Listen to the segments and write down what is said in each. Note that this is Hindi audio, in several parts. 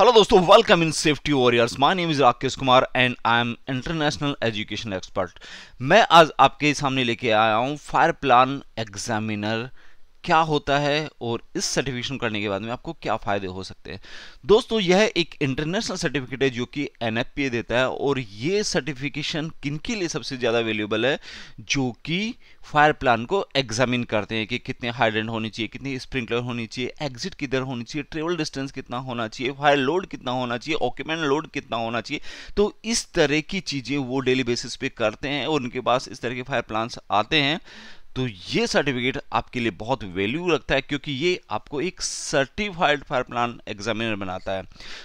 हेलो दोस्तों welcome in safety warriors my name is Rakesh Kumar and I am international education expert मैं आज आपके सामने लेके आया हूँ फायर प्लान एग्जामिनर क्या होता है और इस सर्टिफिकेशन करने के बाद में आपको क्या फ़ायदे हो सकते हैं दोस्तों यह एक इंटरनेशनल सर्टिफिकेट है जो कि एन देता है और यह सर्टिफिकेशन किन के लिए सबसे ज़्यादा वैल्यूबल है जो कि फायर प्लान को एग्जामिन करते हैं कि कितने हाइड्रेंट होनी चाहिए कितनी स्प्रिंकलर होनी चाहिए एग्जिट किधर होनी चाहिए ट्रेवल डिस्टेंस कितना होना चाहिए फायर लोड कितना होना चाहिए ऑक्यूमेंट लोड कितना होना चाहिए तो इस तरह की चीज़ें वो डेली बेसिस पे करते हैं और उनके पास इस तरह के फायर प्लान आते हैं तो ये सर्टिफिकेट आपके लिए बहुत वैल्यू रखता है क्योंकि ये आपको एक सर्टिफाइड फायर प्लान एग्जामिनर बनाता है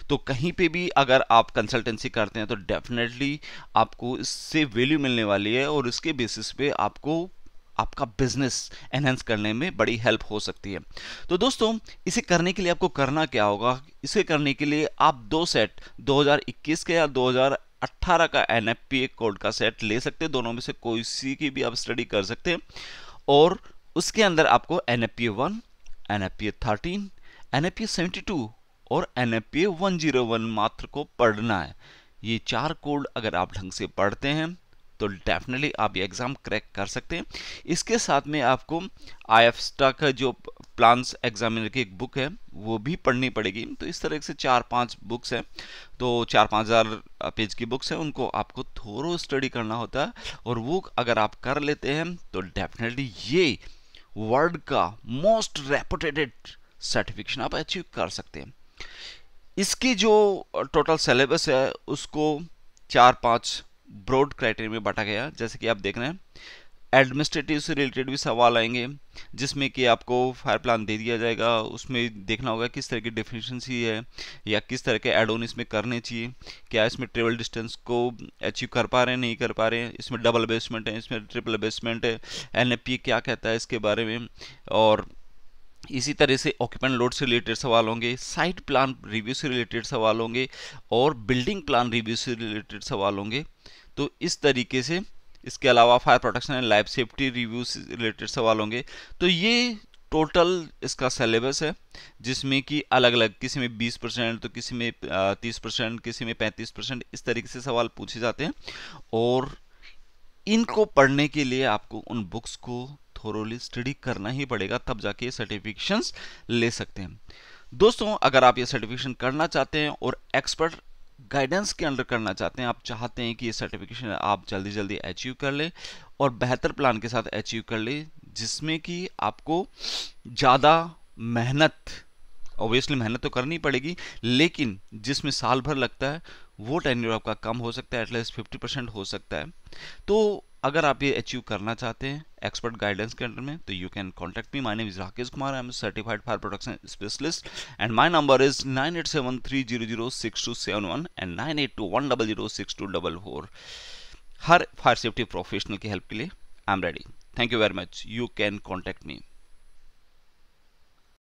तो कहीं पे भी अगर आप कंसल्टेंसी करते हैं तो डेफिनेटली आपको इससे वैल्यू मिलने वाली है और इसके बेसिस पे आपको आपका बिजनेस एनहेंस करने में बड़ी हेल्प हो सकती है तो दोस्तों इसे करने के लिए आपको करना क्या होगा इसे करने के लिए आप दो सेट 2021 के या 18 का एन कोड का सेट ले सकते हैं दोनों में से कोई सी की भी आप स्टडी कर सकते हैं और उसके अंदर आपको N F P A one N F P A thirteen N F P A seventy two और N F P A one zero one मात्र को पढ़ना है ये चार कोड अगर आप ढंग से पढ़ते हैं तो डेफिनेटली आप ये एग्ज़ाम क्रैक कर सकते हैं इसके साथ में आपको आई का जो प्लान्स एग्जामिनर की एक बुक है वो भी पढ़नी पड़ेगी तो इस तरह से चार पांच बुक्स हैं तो चार पाँच हज़ार पेज की बुक्स हैं उनको आपको थोड़ो स्टडी करना होता है और वो अगर आप कर लेते हैं तो डेफिनेटली ये वर्ल्ड का मोस्ट रेपुटेटेड सर्टिफिकेशन आप अचीव कर सकते हैं इसकी जो टोटल सिलेबस है उसको चार पाँच ब्रॉड क्राइटेरिया में बांटा गया जैसे कि आप देख रहे हैं एडमिनिस्ट्रेटिव से रिलेटेड भी सवाल आएंगे जिसमें कि आपको फायर प्लान दे दिया जाएगा उसमें देखना होगा किस तरह की डिफिशेंसी है या किस तरह के एड ऑन इसमें करने चाहिए क्या इसमें ट्रेवल डिस्टेंस को अचीव कर पा रहे हैं नहीं कर पा रहे हैं इसमें डबल बेसमेंट है इसमें ट्रिपल बेसमेंट है एन क्या कहता है इसके बारे में और इसी तरह से ऑक्यूपेंट लोड से रिलेटेड सवाल होंगे साइट प्लान रिव्यू से रिलेटेड सवाल होंगे और बिल्डिंग प्लान रिव्यू से रिलेटेड सवाल होंगे तो इस तरीके से इसके अलावा fire protection and life safety review related सवाल होंगे तो ये टोटल इसका सिलेबस है जिसमें कि अलग अलग किसी में 20 परसेंट तो किसी में 30 परसेंट किसी में 35 परसेंट इस तरीके से सवाल पूछे जाते हैं और इनको पढ़ने के लिए आपको उन बुक्स को थोरोली स्टडी करना ही पड़ेगा तब जाके ये सर्टिफिकेशंस ले सकते हैं दोस्तों अगर आप ये सर्टिफिकेशन करना चाहते हैं और एक्सपर्ट गाइडेंस के अंडर करना चाहते हैं आप चाहते हैं कि ये सर्टिफिकेशन आप जल्दी जल्दी अचीव कर ले और बेहतर प्लान के साथ अचीव कर ले जिसमें कि आपको ज़्यादा मेहनत ऑब्वियसली मेहनत तो करनी पड़ेगी लेकिन जिसमें साल भर लगता है वो टेन्यूर आपका कम हो सकता है एटलीस्ट फिफ्टी परसेंट हो सकता है तो अगर आप ये अचीव करना चाहते हैं एक्सपर्ट गाइडेंस के अंडर में तो you can contact me my name is Rakesh Kumar I am certified fire production specialist and my number is nine eight seven three zero zero six two seven one and nine eight two one double zero six two double four हर फायर सेफ्टी प्रोफेशनल की हेल्प के लिए I am ready thank you very much you can contact me